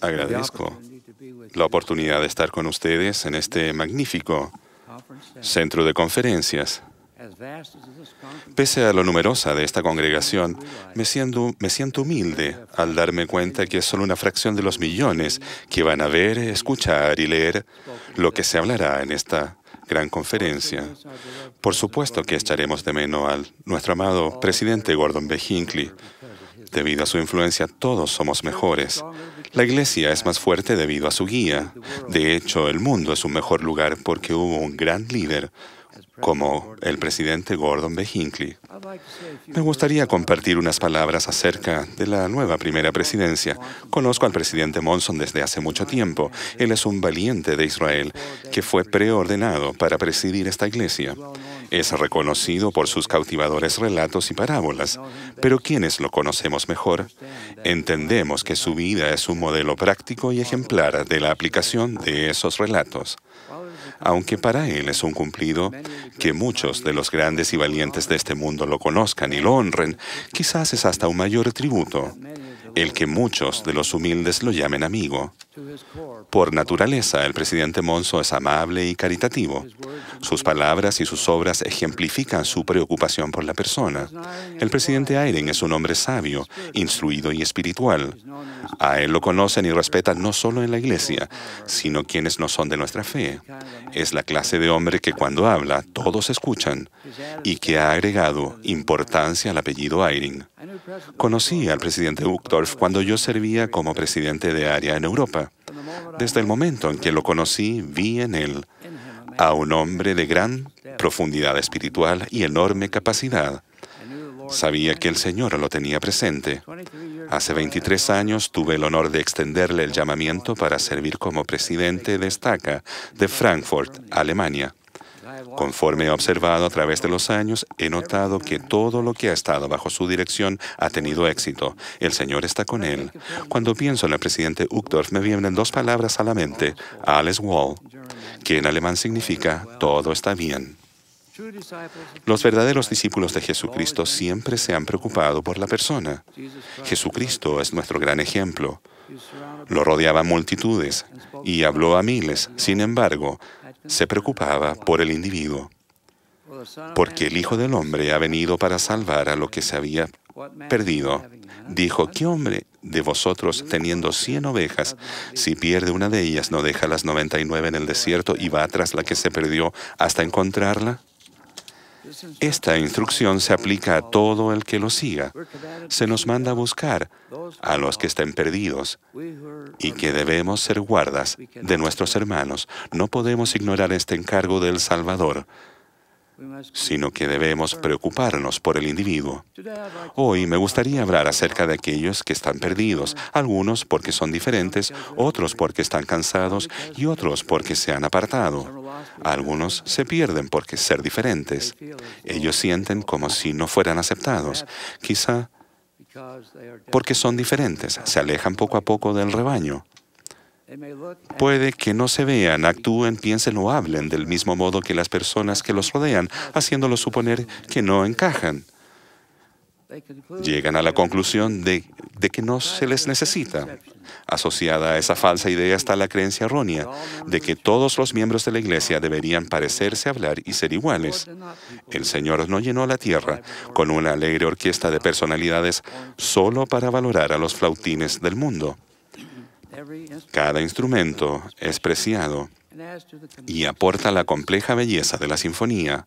Agradezco la oportunidad de estar con ustedes en este magnífico centro de conferencias. Pese a lo numerosa de esta congregación, me siento, me siento humilde al darme cuenta que es solo una fracción de los millones que van a ver, escuchar y leer lo que se hablará en esta gran conferencia. Por supuesto que echaremos de menos al nuestro amado presidente Gordon B. Hinckley, Debido a su influencia todos somos mejores. La iglesia es más fuerte debido a su guía. De hecho, el mundo es un mejor lugar porque hubo un gran líder como el presidente Gordon B. Hinckley. Me gustaría compartir unas palabras acerca de la nueva primera presidencia. Conozco al presidente Monson desde hace mucho tiempo. Él es un valiente de Israel que fue preordenado para presidir esta iglesia. Es reconocido por sus cautivadores relatos y parábolas, pero quienes lo conocemos mejor, entendemos que su vida es un modelo práctico y ejemplar de la aplicación de esos relatos aunque para él es un cumplido que muchos de los grandes y valientes de este mundo lo conozcan y lo honren, quizás es hasta un mayor tributo el que muchos de los humildes lo llamen amigo, por naturaleza, el presidente Monzo es amable y caritativo. Sus palabras y sus obras ejemplifican su preocupación por la persona. El presidente Ayrin es un hombre sabio, instruido y espiritual. A él lo conocen y respetan no solo en la iglesia, sino quienes no son de nuestra fe. Es la clase de hombre que cuando habla todos escuchan y que ha agregado importancia al apellido Ayring. Conocí al presidente Uchtdorf cuando yo servía como presidente de área en Europa. Desde el momento en que lo conocí, vi en él a un hombre de gran profundidad espiritual y enorme capacidad. Sabía que el Señor lo tenía presente. Hace 23 años tuve el honor de extenderle el llamamiento para servir como presidente de Estaca de Frankfurt, Alemania. Conforme he observado a través de los años, he notado que todo lo que ha estado bajo su dirección ha tenido éxito. El Señor está con él. Cuando pienso en el presidente Uchtdorf, me vienen dos palabras a la mente, Alice Wall, que en alemán significa todo está bien. Los verdaderos discípulos de Jesucristo siempre se han preocupado por la persona. Jesucristo es nuestro gran ejemplo. Lo rodeaban multitudes y habló a miles. Sin embargo, se preocupaba por el individuo, porque el Hijo del Hombre ha venido para salvar a lo que se había perdido. Dijo, ¿qué hombre de vosotros, teniendo cien ovejas, si pierde una de ellas, no deja las 99 en el desierto y va tras la que se perdió hasta encontrarla? Esta instrucción se aplica a todo el que lo siga. Se nos manda a buscar a los que estén perdidos y que debemos ser guardas de nuestros hermanos. No podemos ignorar este encargo del Salvador sino que debemos preocuparnos por el individuo. Hoy me gustaría hablar acerca de aquellos que están perdidos, algunos porque son diferentes, otros porque están cansados y otros porque se han apartado. Algunos se pierden porque ser diferentes. Ellos sienten como si no fueran aceptados, quizá porque son diferentes, se alejan poco a poco del rebaño. Puede que no se vean, actúen, piensen o hablen del mismo modo que las personas que los rodean, haciéndolos suponer que no encajan. Llegan a la conclusión de, que no se les necesita. Asociada a esa falsa idea está la creencia errónea de que todos los miembros de la iglesia deberían parecerse, hablar y ser iguales. El Señor no llenó la tierra con una alegre orquesta de personalidades solo para valorar a los flautines del mundo. Cada instrumento es preciado y aporta la compleja belleza de la sinfonía.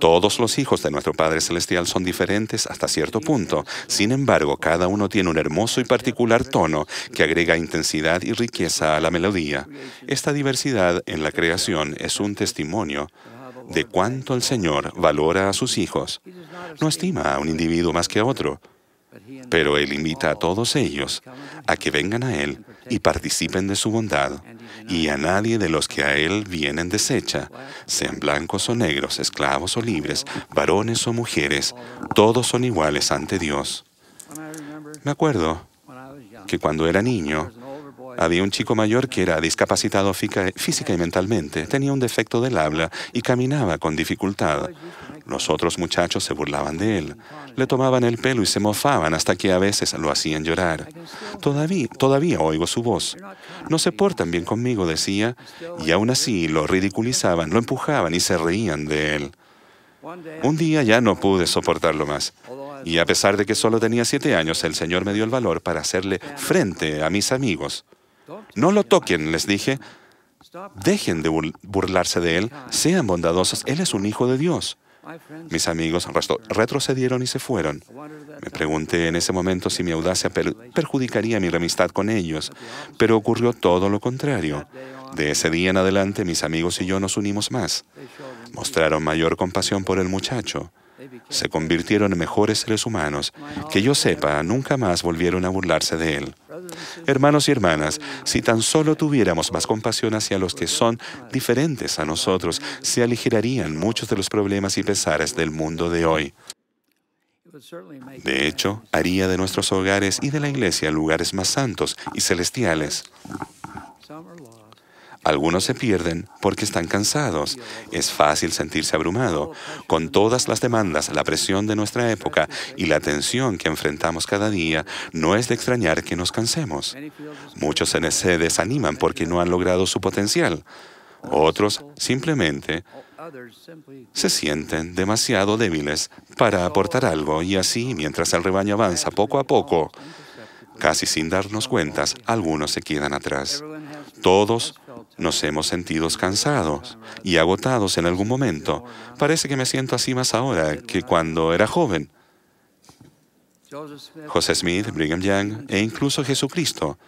Todos los hijos de nuestro Padre Celestial son diferentes hasta cierto punto, sin embargo, cada uno tiene un hermoso y particular tono que agrega intensidad y riqueza a la melodía. Esta diversidad en la creación es un testimonio de cuánto el Señor valora a sus hijos. No estima a un individuo más que a otro. Pero Él invita a todos ellos a que vengan a Él y participen de su bondad, y a nadie de los que a Él vienen desecha, sean blancos o negros, esclavos o libres, varones o mujeres, todos son iguales ante Dios. Me acuerdo que cuando era niño, había un chico mayor que era discapacitado física y mentalmente, tenía un defecto del habla y caminaba con dificultad. Los otros muchachos se burlaban de él, le tomaban el pelo y se mofaban hasta que a veces lo hacían llorar. Todavía, todavía oigo su voz. No se portan bien conmigo, decía, y aún así lo ridiculizaban, lo empujaban y se reían de él. Un día ya no pude soportarlo más. Y a pesar de que solo tenía siete años, el Señor me dio el valor para hacerle frente a mis amigos. No lo toquen, les dije. Dejen de burlarse de Él, sean bondadosos, Él es un hijo de Dios. Mis amigos retrocedieron y se fueron. Me pregunté en ese momento si mi audacia perjudicaría mi amistad con ellos, pero ocurrió todo lo contrario. De ese día en adelante mis amigos y yo nos unimos más. Mostraron mayor compasión por el muchacho se convirtieron en mejores seres humanos. Que yo sepa, nunca más volvieron a burlarse de él. Hermanos y hermanas, si tan solo tuviéramos más compasión hacia los que son diferentes a nosotros, se aligerarían muchos de los problemas y pesares del mundo de hoy. De hecho, haría de nuestros hogares y de la iglesia lugares más santos y celestiales. Algunos se pierden porque están cansados. Es fácil sentirse abrumado. Con todas las demandas, la presión de nuestra época y la tensión que enfrentamos cada día, no es de extrañar que nos cansemos. Muchos se desaniman porque no han logrado su potencial. Otros simplemente se sienten demasiado débiles para aportar algo y así, mientras el rebaño avanza poco a poco, casi sin darnos cuentas, algunos se quedan atrás. Todos nos hemos sentido cansados y agotados en algún momento. Parece que me siento así más ahora que cuando era joven. José Smith, Brigham Young e incluso Jesucristo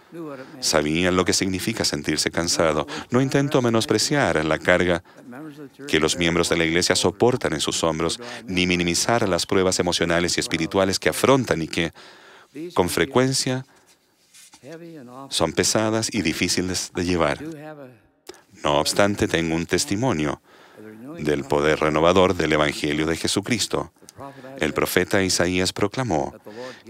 sabían lo que significa sentirse cansado. No intento menospreciar la carga que los miembros de la Iglesia soportan en sus hombros, ni minimizar las pruebas emocionales y espirituales que afrontan y que, con frecuencia, son pesadas y difíciles de llevar. No obstante, tengo un testimonio del poder renovador del Evangelio de Jesucristo. El profeta Isaías proclamó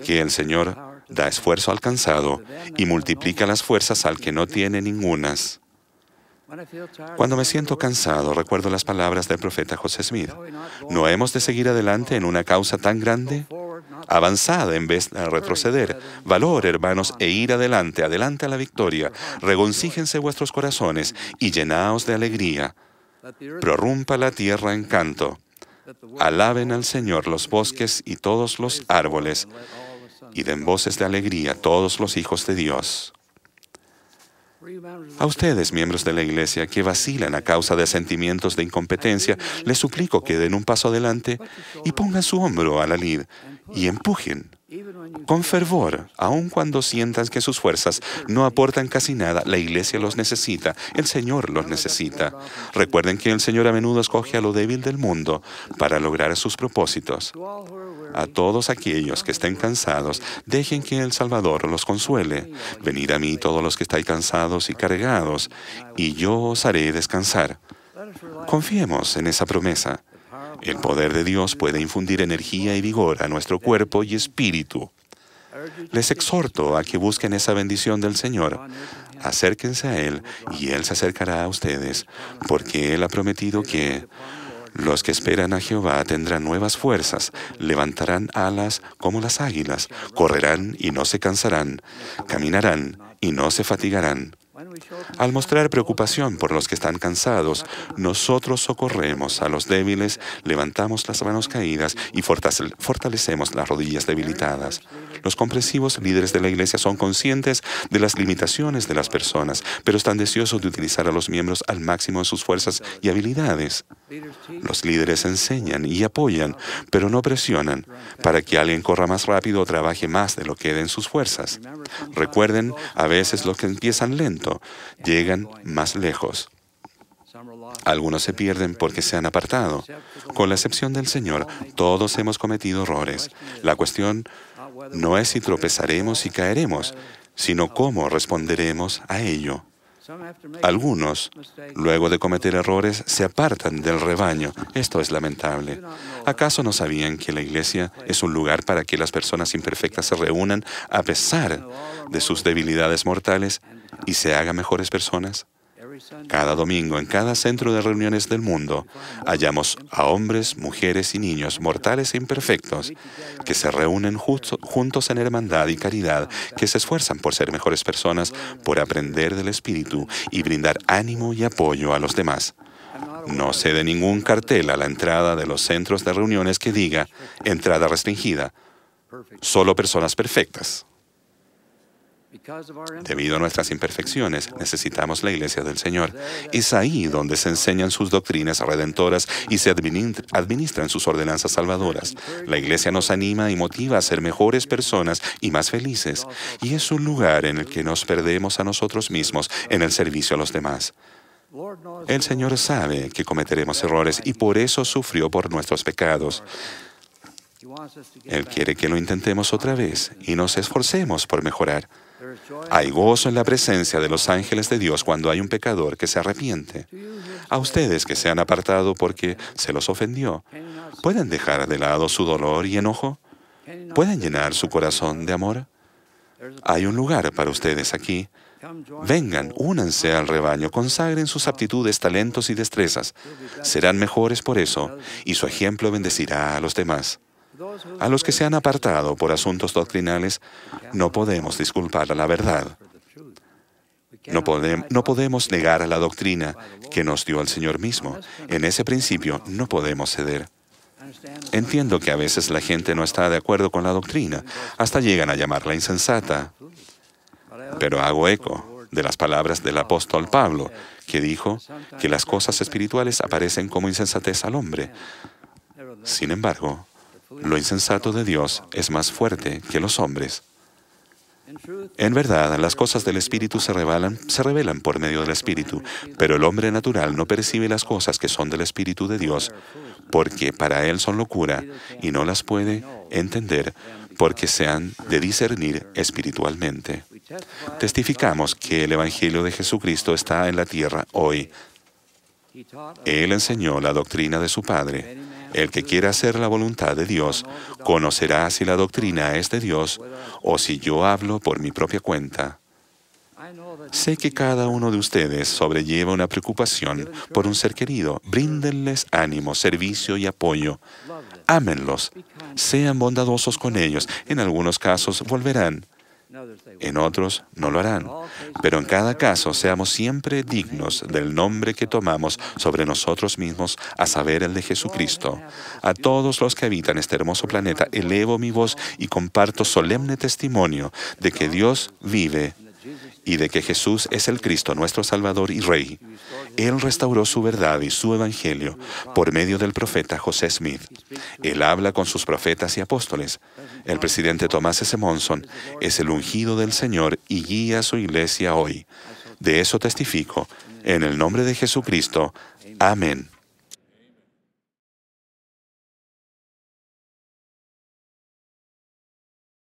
que el Señor da esfuerzo al cansado y multiplica las fuerzas al que no tiene ningunas. Cuando me siento cansado, recuerdo las palabras del profeta José Smith. ¿No hemos de seguir adelante en una causa tan grande? Avanzad en vez de retroceder. Valor, hermanos, e ir adelante, adelante a la victoria. Regoncíjense vuestros corazones y llenaos de alegría. Prorrumpa la tierra en canto. Alaben al Señor los bosques y todos los árboles, y den voces de alegría todos los hijos de Dios. A ustedes, miembros de la Iglesia, que vacilan a causa de sentimientos de incompetencia, les suplico que den un paso adelante y pongan su hombro a la lid y empujen con fervor, aun cuando sientan que sus fuerzas no aportan casi nada, la iglesia los necesita, el Señor los necesita. Recuerden que el Señor a menudo escoge a lo débil del mundo para lograr sus propósitos. A todos aquellos que estén cansados, dejen que el Salvador los consuele. Venid a mí todos los que estáis cansados y cargados, y yo os haré descansar. Confiemos en esa promesa. El poder de Dios puede infundir energía y vigor a nuestro cuerpo y espíritu. Les exhorto a que busquen esa bendición del Señor. Acérquense a Él y Él se acercará a ustedes, porque Él ha prometido que los que esperan a Jehová tendrán nuevas fuerzas, levantarán alas como las águilas, correrán y no se cansarán, caminarán y no se fatigarán. Al mostrar preocupación por los que están cansados, nosotros socorremos a los débiles, levantamos las manos caídas y fortalecemos las rodillas debilitadas. Los compresivos líderes de la Iglesia son conscientes de las limitaciones de las personas, pero están deseosos de utilizar a los miembros al máximo de sus fuerzas y habilidades. Los líderes enseñan y apoyan, pero no presionan, para que alguien corra más rápido o trabaje más de lo que den sus fuerzas. Recuerden, a veces los que empiezan lento llegan más lejos. Algunos se pierden porque se han apartado. Con la excepción del Señor, todos hemos cometido errores. La cuestión no es si tropezaremos y caeremos, sino cómo responderemos a ello. Algunos, luego de cometer errores, se apartan del rebaño. Esto es lamentable. ¿Acaso no sabían que la iglesia es un lugar para que las personas imperfectas se reúnan a pesar de sus debilidades mortales y se haga mejores personas? Cada domingo en cada centro de reuniones del mundo hallamos a hombres, mujeres y niños mortales e imperfectos que se reúnen juntos en hermandad y caridad, que se esfuerzan por ser mejores personas, por aprender del Espíritu y brindar ánimo y apoyo a los demás. No cede ningún cartel a la entrada de los centros de reuniones que diga entrada restringida, solo personas perfectas. Debido a nuestras imperfecciones, necesitamos la iglesia del Señor. Es ahí donde se enseñan sus doctrinas redentoras y se administran sus ordenanzas salvadoras. La iglesia nos anima y motiva a ser mejores personas y más felices, y es un lugar en el que nos perdemos a nosotros mismos en el servicio a los demás. El Señor sabe que cometeremos errores y por eso sufrió por nuestros pecados. Él quiere que lo intentemos otra vez y nos esforcemos por mejorar. Hay gozo en la presencia de los ángeles de Dios cuando hay un pecador que se arrepiente. A ustedes que se han apartado porque se los ofendió, ¿pueden dejar de lado su dolor y enojo? ¿Pueden llenar su corazón de amor? Hay un lugar para ustedes aquí. Vengan, únanse al rebaño, consagren sus aptitudes, talentos y destrezas. Serán mejores por eso, y su ejemplo bendecirá a los demás. A los que se han apartado por asuntos doctrinales no podemos disculpar a la verdad. No, podemos negar a la doctrina que nos dio el Señor mismo. En ese principio no podemos ceder. Entiendo que a veces la gente no está de acuerdo con la doctrina, hasta llegan a llamarla insensata. Pero hago eco de las palabras del apóstol Pablo, que dijo que las cosas espirituales aparecen como insensatez al hombre. Sin embargo, lo insensato de Dios es más fuerte que los hombres. En verdad, las cosas del Espíritu se revelan, se revelan por medio del Espíritu, pero el hombre natural no percibe las cosas que son del Espíritu de Dios, porque para él son locura y no las puede entender porque se han de discernir espiritualmente. Testificamos que el Evangelio de Jesucristo está en la tierra hoy. Él enseñó la doctrina de su Padre el que quiera hacer la voluntad de Dios conocerá si la doctrina es de Dios o si yo hablo por mi propia cuenta. Sé que cada uno de ustedes sobrelleva una preocupación por un ser querido. Bríndenles ánimo, servicio y apoyo. Ámenlos. Sean bondadosos con ellos. En algunos casos volverán en otros no lo harán. Pero en cada caso seamos siempre dignos del nombre que tomamos sobre nosotros mismos, a saber el de Jesucristo. A todos los que habitan este hermoso planeta elevo mi voz y comparto solemne testimonio de que Dios vive y de que Jesús es el Cristo, nuestro Salvador y Rey. Él restauró su verdad y su evangelio por medio del profeta José Smith. Él habla con sus profetas y apóstoles. El presidente Tomás S. Monson es el ungido del Señor y guía a su iglesia hoy. De eso testifico, en el nombre de Jesucristo. Amén.